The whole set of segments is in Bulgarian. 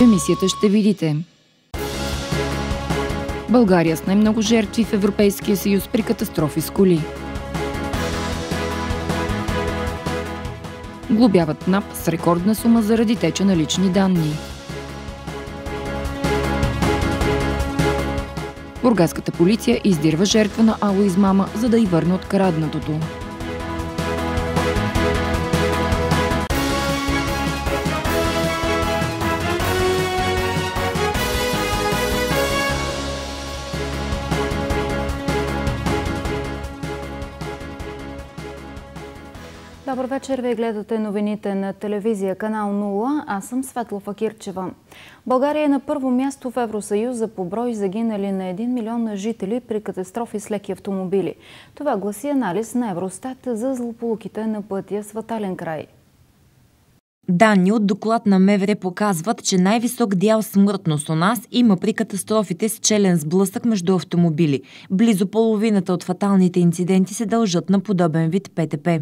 емисията ще видите. България с най-много жертви в Европейския съюз при катастрофи с коли. Глобяват НАП с рекордна сума заради теча на лични данни. Бургаската полиция издирва жертва на ало измама, за да й върне откраднатото. Добър вечер! Вие гледате новините на телевизия Канал 0. Аз съм Светла Факирчева. България е на първо място в Евросъюз за поброй загинали на 1 милион на жители при катастрофи с леки автомобили. Това гласи анализ на Евростат за злополуките на пътя с край. Данни от доклад на МЕВРЕ показват, че най-висок дял смъртност у нас има при катастрофите с челен сблъсък между автомобили. Близо половината от фаталните инциденти се дължат на подобен вид ПТП.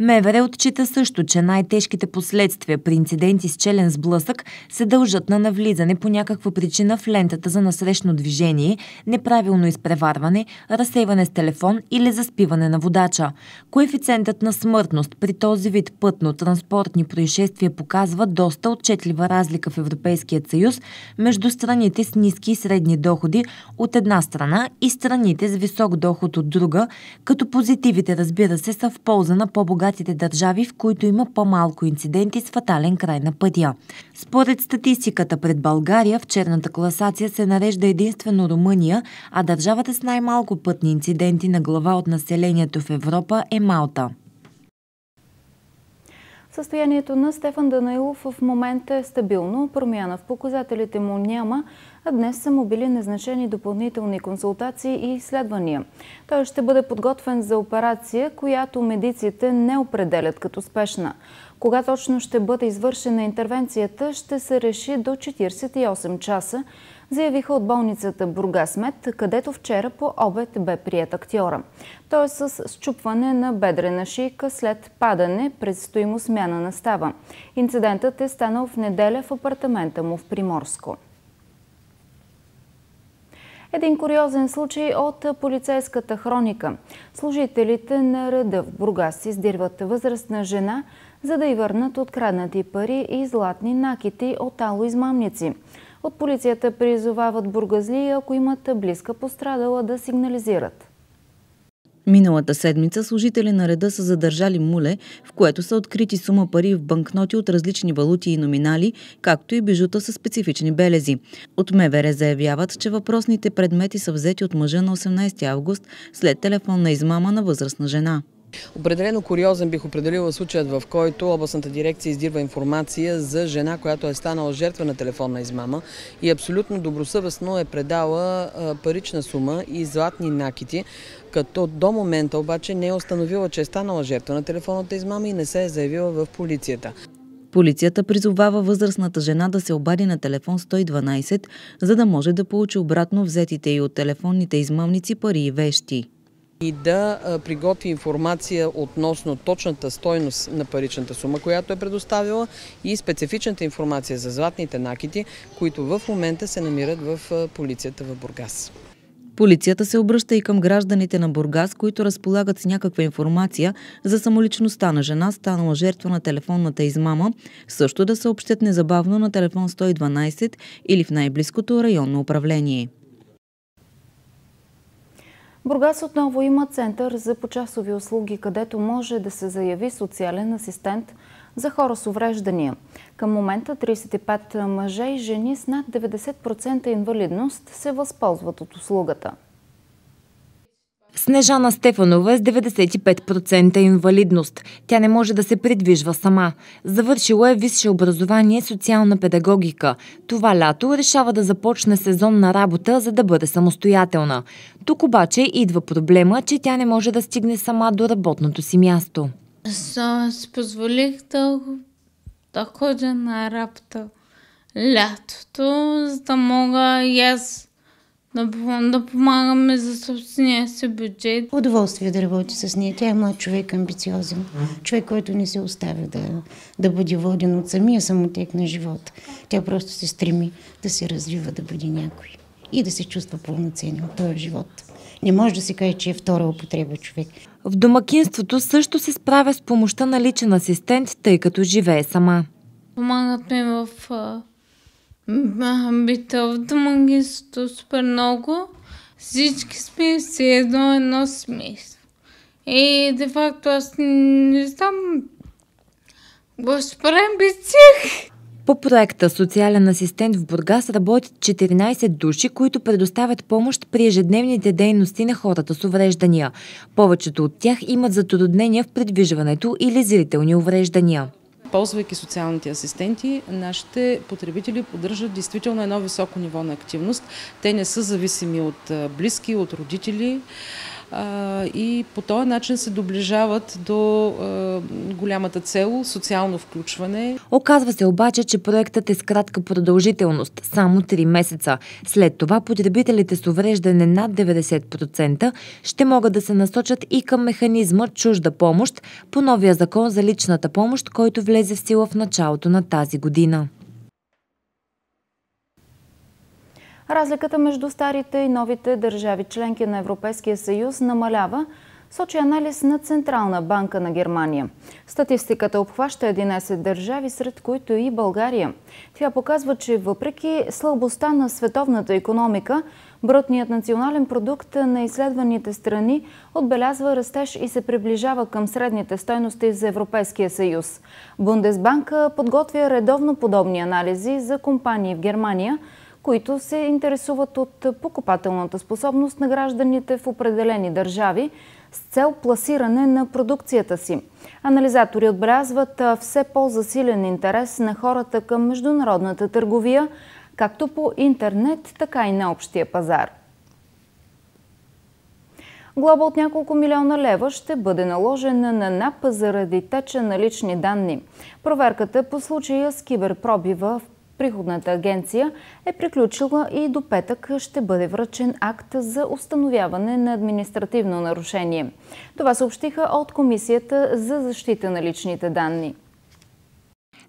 МВР отчита също, че най-тежките последствия при инциденти с челен сблъсък се дължат на навлизане по някаква причина в лентата за насрещно движение, неправилно изпреварване, разсейване с телефон или заспиване на водача. Коефициентът на смъртност при този вид пътно-транспортни происшествия показва доста отчетлива разлика в Европейския съюз между страните с ниски и средни доходи от една страна и страните с висок доход от друга, като позитивите, разбира се, са в полза на по богатите по-богатите държави, в които има по-малко инциденти с фатален край на пътя. Според статистиката пред България, в черната класация се нарежда единствено Румъния, а държавата с най-малко пътни инциденти на глава от населението в Европа е Малта. Състоянието на Стефан Данаилов в момента е стабилно, промяна в показателите му няма, а днес са му били назначени допълнителни консултации и изследвания. Той ще бъде подготвен за операция, която медиците не определят като спешна. Кога точно ще бъде извършена интервенцията, ще се реши до 48 часа, заявиха от болницата Бургасмет, където вчера по обед бе прият актьора. Той е с счупване на бедрена шийка след падане, през стоимо смяна на става. Инцидентът е станал в неделя в апартамента му в Приморско. Един куриозен случай от полицейската хроника. Служителите на реда в Бургас издирват възрастна жена, за да й върнат откраднати пари и златни накити от алоизмамници. измамници. От полицията призовават бургазли, ако имат близка пострадала, да сигнализират. Миналата седмица служители на реда са задържали муле, в което са открити сума пари в банкноти от различни валути и номинали, както и бижута с специфични белези. От МВР заявяват, че въпросните предмети са взети от мъжа на 18 август след телефонна измама на възрастна жена. Определено куриозен бих определила случаят, в който областната дирекция издирва информация за жена, която е станала жертва на телефонна измама и абсолютно добросъвестно е предала парична сума и златни накити, като до момента обаче не е установила, че е станала жертва на телефонната измама и не се е заявила в полицията. Полицията призовава възрастната жена да се обади на телефон 112, за да може да получи обратно взетите и от телефонните измамници пари и вещи и да приготви информация относно точната стойност на паричната сума, която е предоставила и специфичната информация за златните накити, които в момента се намират в полицията в Бургас. Полицията се обръща и към гражданите на Бургас, които разполагат с някаква информация за самоличността на жена, станала жертва на телефонната измама, също да съобщят незабавно на телефон 112 или в най-близкото районно управление. Бургас отново има център за почасови услуги, където може да се заяви социален асистент за хора с увреждания. Към момента 35 мъже и жени с над 90% инвалидност се възползват от услугата. Снежана Стефанова е с 95% инвалидност. Тя не може да се придвижва сама. Завършила е висше образование социална педагогика. Това лято решава да започне сезонна работа, за да бъде самостоятелна. Тук обаче идва проблема, че тя не може да стигне сама до работното си място. Аз си позволих да, да ходя на работа лятото, за да мога и аз да, да помагаме за собствения си бюджет. Удоволствие да работи с нея. Тя е млад човек, амбициозен. Човек, който не се оставя да, да бъде воден от самия самотек на живота. Тя просто се стреми да се развива, да бъде някой и да се чувства пълноценен от този живот. Не може да се каже, че е втора употреба човек. В домакинството също се справя с помощта на личен асистент, тъй като живее сама. Помагат ми в битовото магисто супер много. Всички сме си едно едно смисъл. И де факто аз не знам го ще без По проекта Социален асистент в Бургас работят 14 души, които предоставят помощ при ежедневните дейности на хората с увреждания. Повечето от тях имат затруднения в предвижването или зрителни увреждания ползвайки социалните асистенти, нашите потребители поддържат действително едно високо ниво на активност. Те не са зависими от близки, от родители и по този начин се доближават до голямата цел социално включване. Оказва се обаче, че проектът е с кратка продължителност само 3 месеца. След това потребителите с увреждане над 90% ще могат да се насочат и към механизма чужда помощ по новия закон за личната помощ, който влезе в сила в началото на тази година. Разликата между старите и новите държави членки на Европейския съюз намалява, сочи анализ на Централна банка на Германия. Статистиката обхваща 11 държави, сред които и България. Тя показва, че въпреки слабостта на световната економика, брутният национален продукт на изследваните страни отбелязва растеж и се приближава към средните стойности за Европейския съюз. Бундесбанка подготвя редовно подобни анализи за компании в Германия – които се интересуват от покупателната способност на гражданите в определени държави с цел пласиране на продукцията си. Анализатори отбелязват все по-засилен интерес на хората към международната търговия, както по интернет, така и на общия пазар. Глоба от няколко милиона лева ще бъде наложена на НАП заради теча на лични данни. Проверката по случая с киберпробива в приходната агенция е приключила и до петък ще бъде връчен акт за установяване на административно нарушение. Това съобщиха от Комисията за защита на личните данни.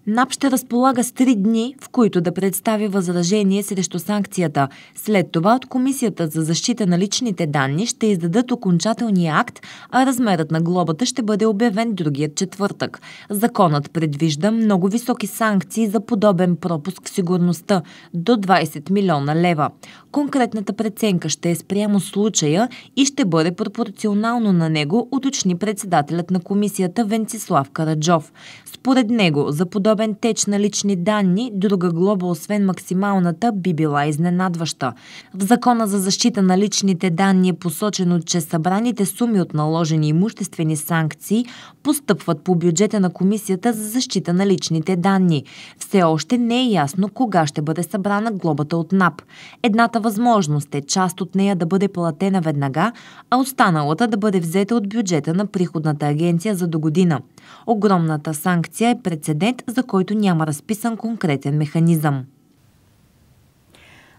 НАП ще разполага с три дни, в които да представи възражение срещу санкцията. След това от Комисията за защита на личните данни ще издадат окончателния акт, а размерът на глобата ще бъде обявен другият четвъртък. Законът предвижда много високи санкции за подобен пропуск в сигурността – до 20 милиона лева. Конкретната преценка ще е спрямо случая и ще бъде пропорционално на него, уточни председателят на комисията Венцислав Караджов. Според него, за подобен подобен теч на лични данни, друга глоба освен максималната би била изненадваща. В Закона за защита на личните данни е посочено, че събраните суми от наложени имуществени санкции постъпват по бюджета на Комисията за защита на личните данни. Все още не е ясно кога ще бъде събрана глобата от НАП. Едната възможност е част от нея да бъде платена веднага, а останалата да бъде взета от бюджета на Приходната агенция за до година. Огромната санкция е прецедент, за който няма разписан конкретен механизъм.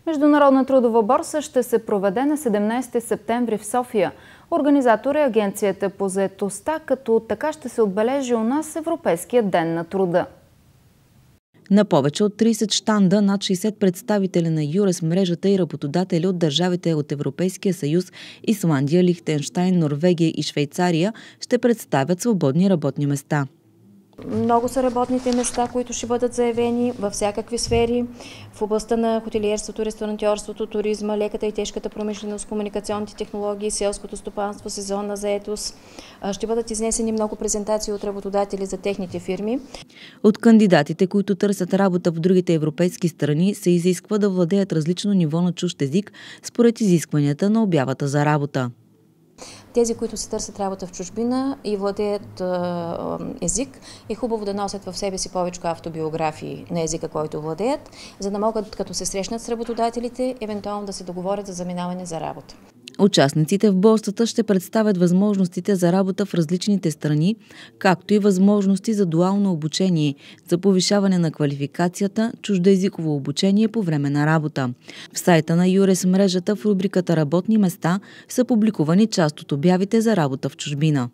Международна трудова борса ще се проведе на 17 септември в София. Организатор е Агенцията по заетостта, като така ще се отбележи у нас Европейския ден на труда на повече от 30 штанда, над 60 представители на Юрес мрежата и работодатели от държавите от Европейския съюз, Исландия, Лихтенштайн, Норвегия и Швейцария ще представят свободни работни места. Много са работните места, които ще бъдат заявени във всякакви сфери, в областта на хотелиерството, ресторантьорството, туризма, леката и тежката промишленост, комуникационните технологии, селското стопанство, сезонна заетост. Ще бъдат изнесени много презентации от работодатели за техните фирми. От кандидатите, които търсят работа в другите европейски страни, се изисква да владеят различно ниво на чущ език според изискванията на обявата за работа. Тези, които се търсят работа в чужбина и владеят а, език, е хубаво да носят в себе си повече автобиографии на езика, който владеят, за да могат, като се срещнат с работодателите, евентуално да се договорят за заминаване за работа. Участниците в борсата ще представят възможностите за работа в различните страни, както и възможности за дуално обучение, за повишаване на квалификацията, чуждоязиково обучение по време на работа. В сайта на Юрес мрежата в рубриката Работни места са публикувани част от обявите за работа в чужбина.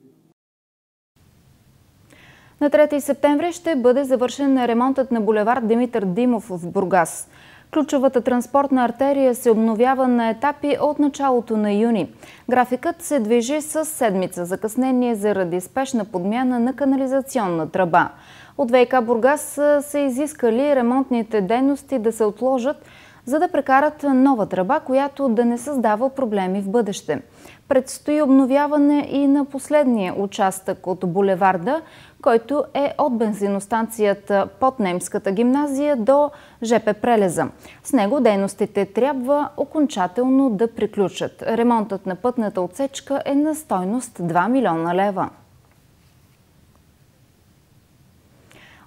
На 3 септември ще бъде завършен ремонтът на булевард Димитър Димов в Бургас. Ключовата транспортна артерия се обновява на етапи от началото на юни. Графикът се движи с седмица закъснение заради спешна подмяна на канализационна тръба. От ВК Бургас са изискали ремонтните дейности да се отложат, за да прекарат нова тръба, която да не създава проблеми в бъдеще предстои обновяване и на последния участък от булеварда, който е от бензиностанцията под немската гимназия до ЖП Прелеза. С него дейностите трябва окончателно да приключат. Ремонтът на пътната отсечка е на стойност 2 милиона лева.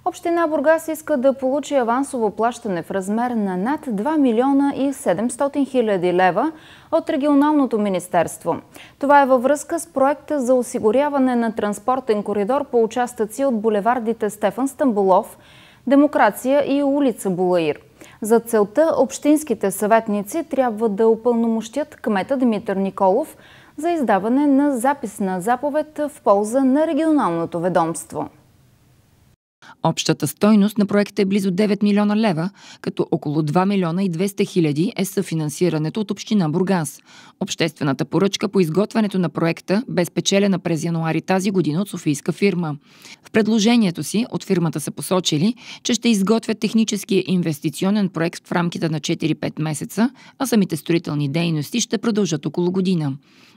Община Бургас иска да получи авансово плащане в размер на над 2 милиона и 700 хиляди лева от Регионалното министерство. Това е във връзка с проекта за осигуряване на транспортен коридор по участъци от булевардите Стефан Стамбулов, Демокрация и улица Булаир. За целта общинските съветници трябва да опълномощят кмета Димитър Николов за издаване на записна заповед в полза на регионалното ведомство. Общата стойност на проекта е близо 9 милиона лева, като около 2 милиона и 200 хиляди е съфинансирането от община Бургас. Обществената поръчка по изготвянето на проекта бе спечелена през януари тази година от софийска фирма. В предложението си от фирмата са посочили, че ще изготвят техническия инвестиционен проект в рамките на 4-5 месеца, а самите строителни дейности ще продължат около година.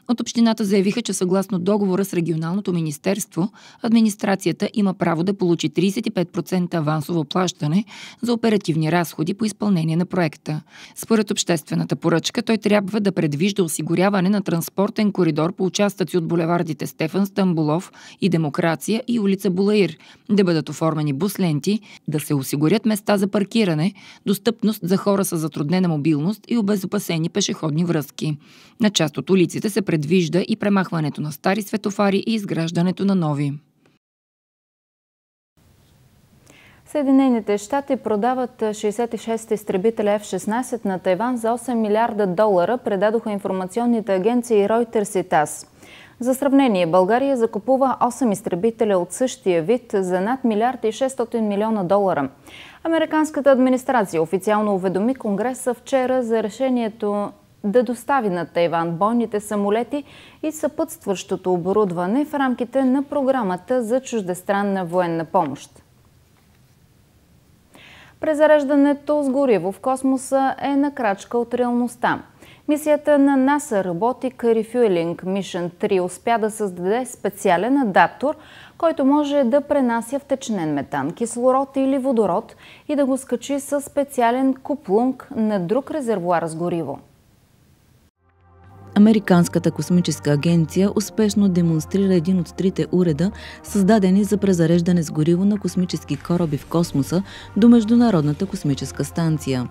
От общината заявиха, че съгласно договора с регионалното министерство, администрацията има право да получи 35% авансово плащане за оперативни разходи по изпълнение на проекта. Според обществената поръчка, той трябва да предвижда осигуряване на транспортен коридор по участъци от булевардите Стефан Стамбулов и Демокрация и улица Булаир, да бъдат оформени бусленти, да се осигурят места за паркиране, достъпност за хора с затруднена мобилност и обезопасени пешеходни връзки. На част от улиците се пред предвижда и премахването на стари светофари и изграждането на нови. Съединените щати продават 66 изтребителя F-16 на Тайван за 8 милиарда долара, предадоха информационните агенции Reuters и ТАС. За сравнение, България закупува 8 изтребителя от същия вид за над милиард и 600 милиона долара. Американската администрация официално уведоми Конгреса вчера за решението да достави на Тайван бойните самолети и съпътстващото оборудване в рамките на програмата за чуждестранна военна помощ. Презареждането с гориво в космоса е на крачка от реалността. Мисията на НАСА работи Refueling Mission 3 успя да създаде специален адаптор, който може да пренася втечнен метан, кислород или водород и да го скачи с специален куплунг на друг резервуар с гориво. Американската космическа агенция успешно демонстрира един от трите уреда, създадени за презареждане с гориво на космически кораби в космоса до Международната космическа станция.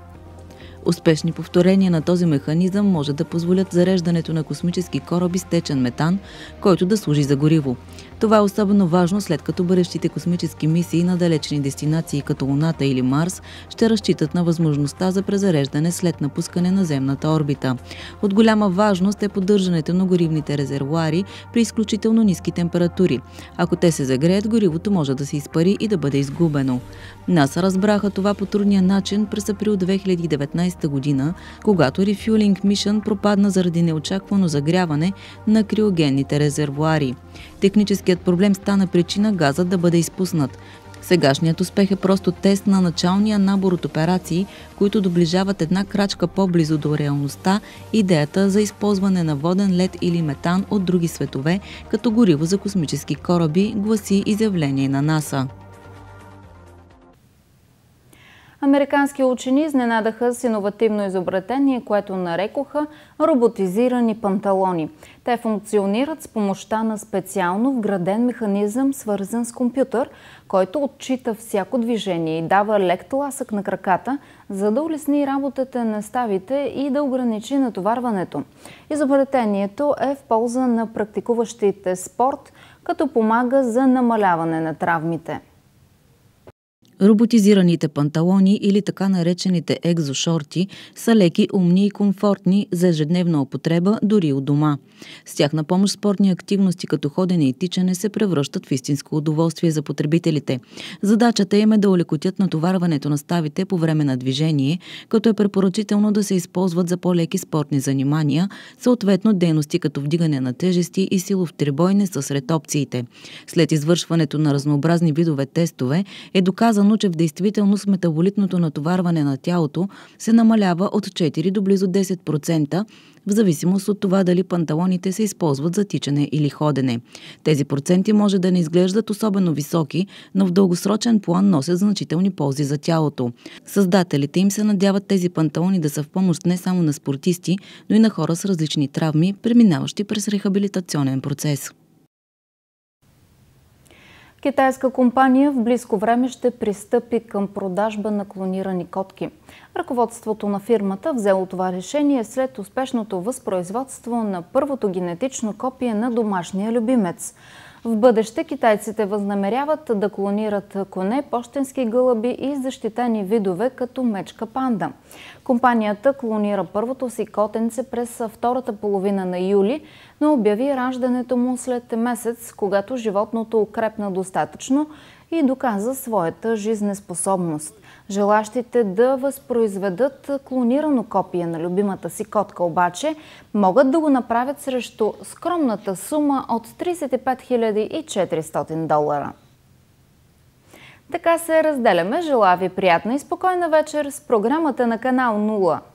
Успешни повторения на този механизъм може да позволят зареждането на космически кораби с течен метан, който да служи за гориво. Това е особено важно след като бъдещите космически мисии на далечни дестинации като Луната или Марс ще разчитат на възможността за презареждане след напускане на земната орбита. От голяма важност е поддържането на горивните резервуари при изключително ниски температури. Ако те се загреят, горивото може да се изпари и да бъде изгубено. НАСА разбраха това по трудния начин през април 2019 година, когато Refueling Mission пропадна заради неочаквано загряване на криогенните резервуари. Техническият проблем стана причина газът да бъде изпуснат. Сегашният успех е просто тест на началния набор от операции, които доближават една крачка по-близо до реалността идеята за използване на воден лед или метан от други светове като гориво за космически кораби, гласи изявление на НАСА. Американски учени изненадаха с иновативно изобретение, което нарекоха роботизирани панталони. Те функционират с помощта на специално вграден механизъм, свързан с компютър, който отчита всяко движение и дава лек тласък на краката, за да улесни работата на ставите и да ограничи натоварването. Изобретението е в полза на практикуващите спорт, като помага за намаляване на травмите. Роботизираните панталони или така наречените екзошорти са леки, умни и комфортни за ежедневна употреба дори у дома. С тях на помощ спортни активности като ходене и тичане се превръщат в истинско удоволствие за потребителите. Задачата им е да улекотят натоварването на ставите по време на движение, като е препоръчително да се използват за по-леки спортни занимания, съответно дейности като вдигане на тежести и силов трибойне са сред опциите. След извършването на разнообразни видове тестове е доказано доказано, че в действителност метаболитното натоварване на тялото се намалява от 4 до близо 10%, в зависимост от това дали панталоните се използват за тичане или ходене. Тези проценти може да не изглеждат особено високи, но в дългосрочен план носят значителни ползи за тялото. Създателите им се надяват тези панталони да са в помощ не само на спортисти, но и на хора с различни травми, преминаващи през рехабилитационен процес. Китайска компания в близко време ще пристъпи към продажба на клонирани котки. Ръководството на фирмата взело това решение след успешното възпроизводство на първото генетично копие на домашния любимец – в бъдеще китайците възнамеряват да клонират коне, почтенски гълъби и защитени видове като мечка панда. Компанията клонира първото си котенце през втората половина на юли, но обяви раждането му след месец, когато животното укрепна достатъчно и доказа своята жизнеспособност. Желащите да възпроизведат клонирано копие на любимата си котка обаче могат да го направят срещу скромната сума от 35 400 долара. Така се разделяме. Желая ви приятна и спокойна вечер с програмата на канал 0.